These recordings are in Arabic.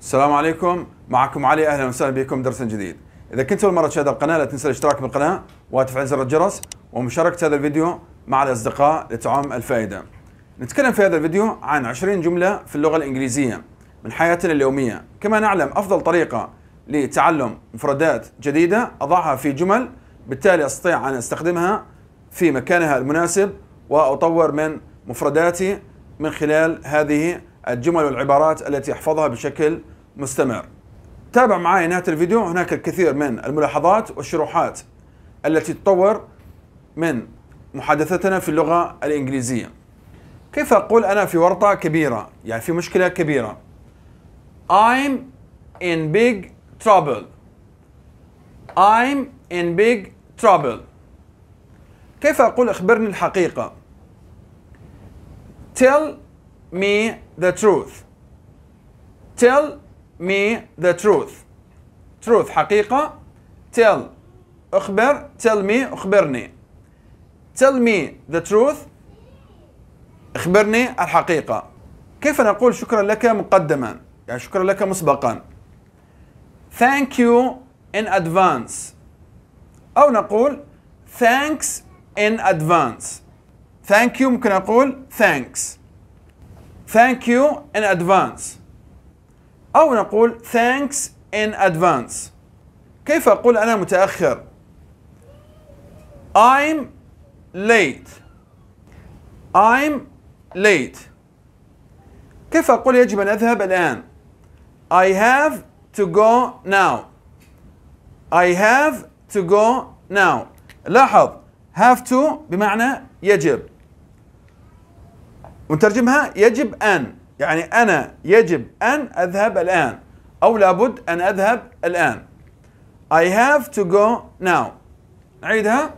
السلام عليكم معكم علي اهلا وسهلا بكم درس جديد اذا كنت اول مره تشاهد القناه لا تنسى الاشتراك بالقناه وتفعيل زر الجرس ومشاركه هذا الفيديو مع الاصدقاء لتعم الفائده نتكلم في هذا الفيديو عن 20 جمله في اللغه الانجليزيه من حياتنا اليوميه كما نعلم افضل طريقه لتعلم مفردات جديده اضعها في جمل بالتالي استطيع ان استخدمها في مكانها المناسب واطور من مفرداتي من خلال هذه الجمل والعبارات التي احفظها بشكل مستمر تابع معي نهاية الفيديو هناك الكثير من الملاحظات والشروحات التي تطور من محادثتنا في اللغة الإنجليزية كيف أقول أنا في ورطة كبيرة يعني في مشكلة كبيرة I'm in big trouble I'm in big trouble كيف أقول أخبرني الحقيقة Tell me the truth tell me the truth truth حقيقة tell أخبر tell me أخبرني tell me the truth أخبرني الحقيقة كيف نقول شكرا لك مقدما يعني شكرا لك مسبقا thank you in advance أو نقول thanks in advance thank you ممكن أقول thanks thank you in advance أو نقول thanks in advance كيف أقول أنا متأخر I'm late I'm late كيف أقول يجب أن أذهب الآن I have to go now I have to go now لاحظ have to بمعنى يجب ونترجمها يجب أن يعني أنا يجب أن أذهب الآن أو لابد أن أذهب الآن I have to go now نعيدها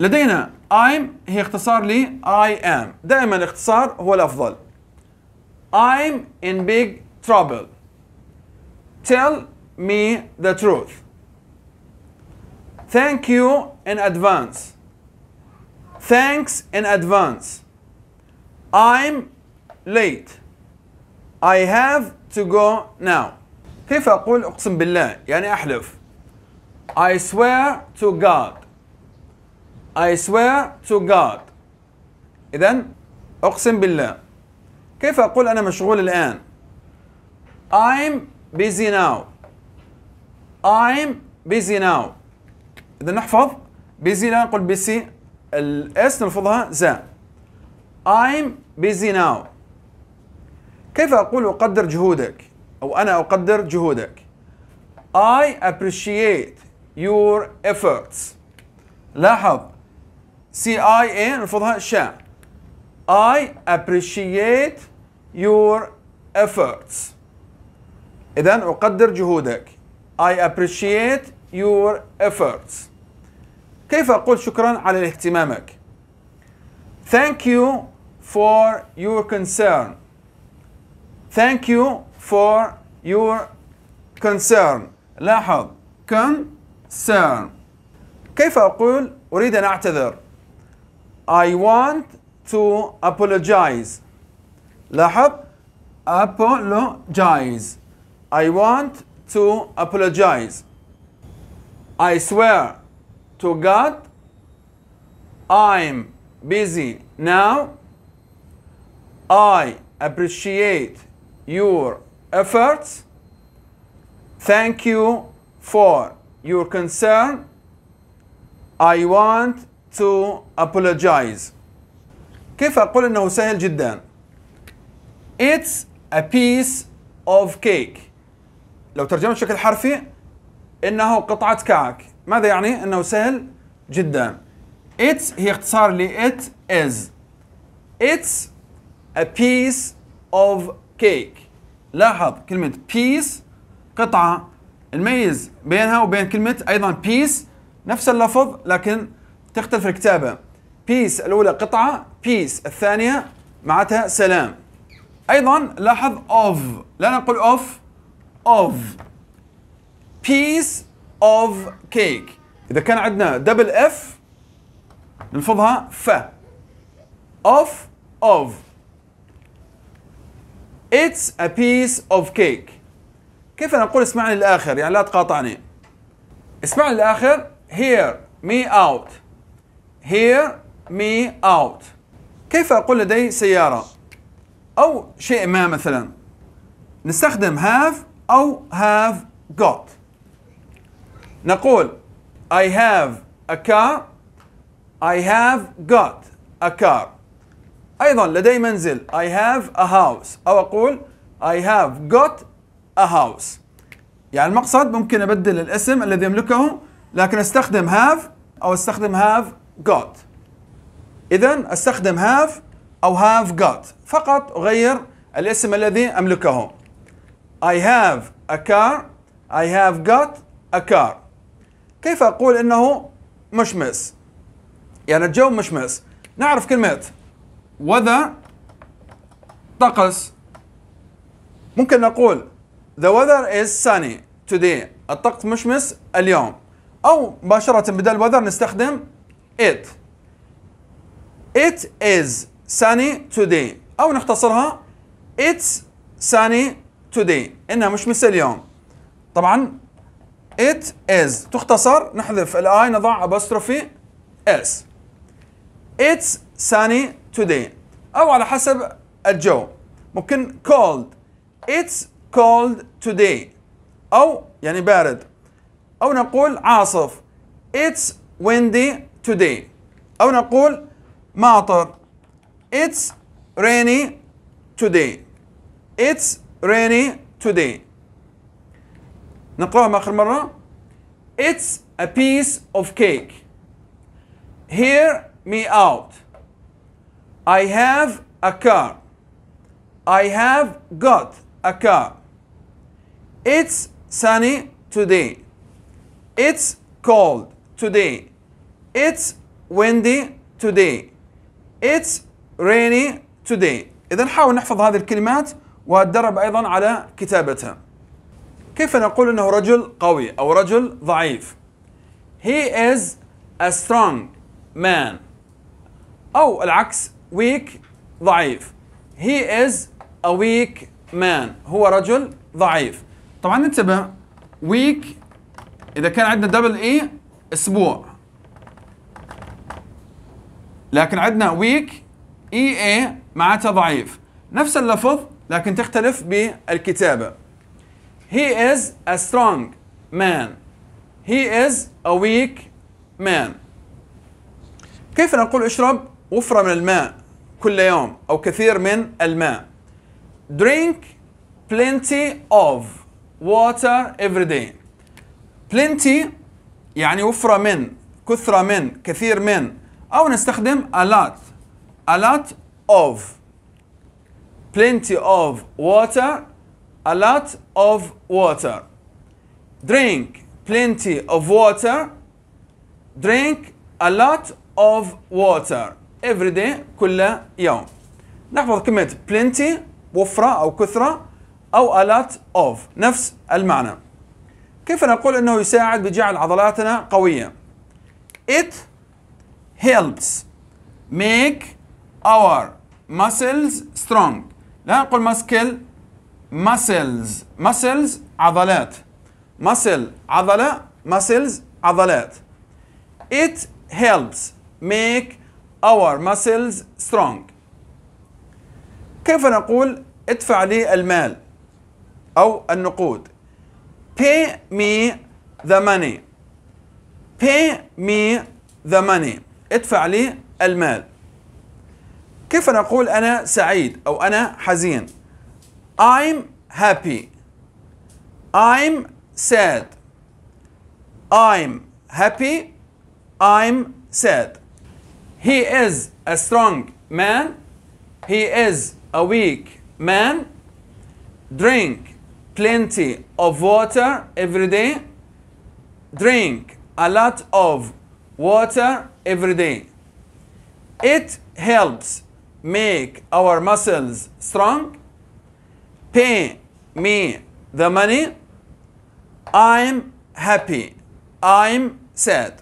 لدينا I'm هي اختصار لي I am دائما الاختصار هو الأفضل I'm in big trouble Tell me the truth Thank you in advance Thanks in advance. I'm late. I have to go now. كيف أقول أقسم بالله؟ يعني أحلف. I swear to God. I swear to God. إذا أقسم بالله. كيف أقول أنا مشغول الآن؟ I'm busy now. I'm busy now. إذا نحفظ busy لا نقول busy الاس نلفظها ذا I'm busy now كيف أقول أقدر جهودك أو أنا أقدر جهودك I appreciate your efforts لاحظ CIA نلفظها شا I appreciate your efforts إذا أقدر جهودك I appreciate your efforts كيف أقول شكرا على اهتمامك Thank you for your concern Thank you for your concern لاحظ concern كيف أقول أريد أن أعتذر I want to apologize لاحظ apologize I want to apologize I swear to God, I'm busy now. I appreciate your efforts. Thank you for your concern. I want to apologize. كيف أقول أنه سهل جدا؟ It's a piece of cake. لو ترجمت بشكل حرفي إنه قطعة كعك. ماذا يعني؟ أنه سهل جدا It هي اختصار ل it is It's a piece of cake لاحظ كلمة piece قطعة نميز بينها وبين كلمة أيضا piece نفس اللفظ لكن تختلف الكتابة piece الأولى قطعة piece الثانية معناتها سلام أيضا لاحظ of لا نقول of of piece of cake اذا كان عندنا دبل اف نلفظها ف of of it's a piece of cake كيف انا اقول اسمعني للاخر يعني لا تقاطعني اسمعني للاخر hear me out hear me out كيف اقول لدي سياره او شيء ما مثلا نستخدم have او have got نقول I have a car I have got a car أيضا لدي منزل I have a house أو أقول I have got a house يعني المقصد ممكن أبدل الاسم الذي يملكه لكن أستخدم have أو أستخدم have got إذا أستخدم have أو have got فقط أغير الاسم الذي أملكه I have a car I have got a car كيف أقول أنه مشمس يعني الجو مشمس نعرف كلمة وذا طقس ممكن نقول The weather is sunny today الطقس مشمس اليوم أو مباشرة بدل weather نستخدم it It is sunny today أو نختصرها It's sunny today إنها مشمسة اليوم طبعا it is تختصر نحذف الاي نضع ابوستروفي s it's sunny today او على حسب الجو ممكن cold it's cold today او يعني بارد او نقول عاصف it's windy today او نقول ماطر it's rainy today it's rainy today نقراهم آخر مرة It's a piece of cake Hear me out I have a car I have got a car It's sunny today It's cold today It's windy today It's rainy today إذا نحاول نحفظ هذه الكلمات وأتدرب أيضا على كتابتها كيف نقول انه رجل قوي او رجل ضعيف he is a strong man او العكس weak ضعيف he is a weak man هو رجل ضعيف طبعا انتبه weak اذا كان عندنا دبل اي e، اسبوع لكن عندنا ويك اي اي معناتها ضعيف نفس اللفظ لكن تختلف بالكتابه He is a strong man. He is a weak man. كيف نقول اشرب وفرة من الماء كل يوم أو كثير من الماء. Drink plenty of water every day. Plenty يعني وفرة من كثرة من كثير من أو نستخدم a lot a lot of plenty of water a lot of water drink plenty of water drink a lot of water every day كل يوم نحفظ كلمة plenty وفرة أو كثرة أو a lot of نفس المعنى كيف نقول أنه يساعد بجعل عضلاتنا قوية It helps make our muscles strong لا نقول muscle muscles muscles عضلات muscle عضلة muscles عضلات it helps make our muscles strong كيف نقول ادفع لي المال أو النقود pay me the money pay me the money ادفع لي المال كيف نقول أنا سعيد أو أنا حزين I'm happy. I'm sad. I'm happy. I'm sad. He is a strong man. He is a weak man. Drink plenty of water every day. Drink a lot of water every day. It helps make our muscles strong pay me the money I'm happy I'm sad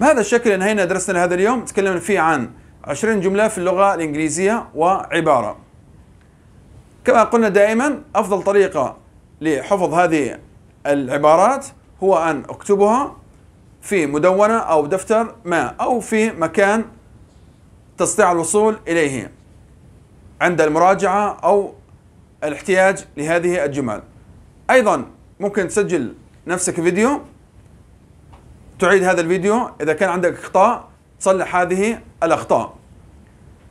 بهذا الشكل انهينا درسنا هذا اليوم تكلمنا فيه عن 20 جملة في اللغة الإنجليزية وعبارة كما قلنا دائما أفضل طريقة لحفظ هذه العبارات هو أن أكتبها في مدونة أو دفتر ما أو في مكان تستطيع الوصول إليه عند المراجعة أو الاحتياج لهذه الجمل ايضا ممكن تسجل نفسك فيديو تعيد هذا الفيديو اذا كان عندك اخطاء تصلح هذه الاخطاء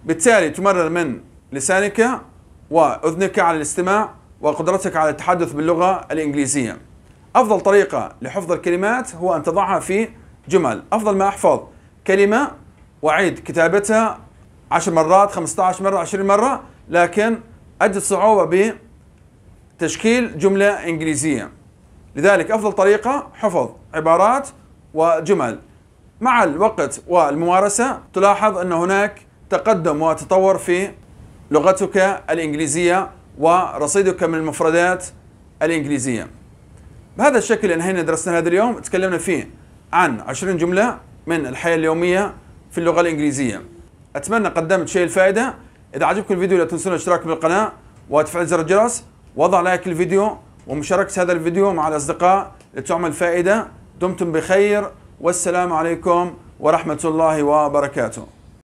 بالتالي تمرر من لسانك واذنك على الاستماع وقدرتك على التحدث باللغه الانجليزيه افضل طريقه لحفظ الكلمات هو ان تضعها في جمل افضل ما احفظ كلمه واعيد كتابتها 10 مرات 15 مره 20 مره لكن أجد صعوبة بتشكيل جملة إنجليزية لذلك أفضل طريقة حفظ عبارات وجمل مع الوقت والممارسة تلاحظ أن هناك تقدم وتطور في لغتك الإنجليزية ورصيدك من المفردات الإنجليزية بهذا الشكل انهينا درسنا هذا اليوم تكلمنا فيه عن 20 جملة من الحياة اليومية في اللغة الإنجليزية أتمنى قدمت شيء الفائدة اذا عجبكم الفيديو لا تنسون الاشتراك بالقناه وتفعيل زر الجرس وضع لايك للفيديو ومشاركه هذا الفيديو مع الاصدقاء لتعمل فائده دمتم بخير والسلام عليكم ورحمه الله وبركاته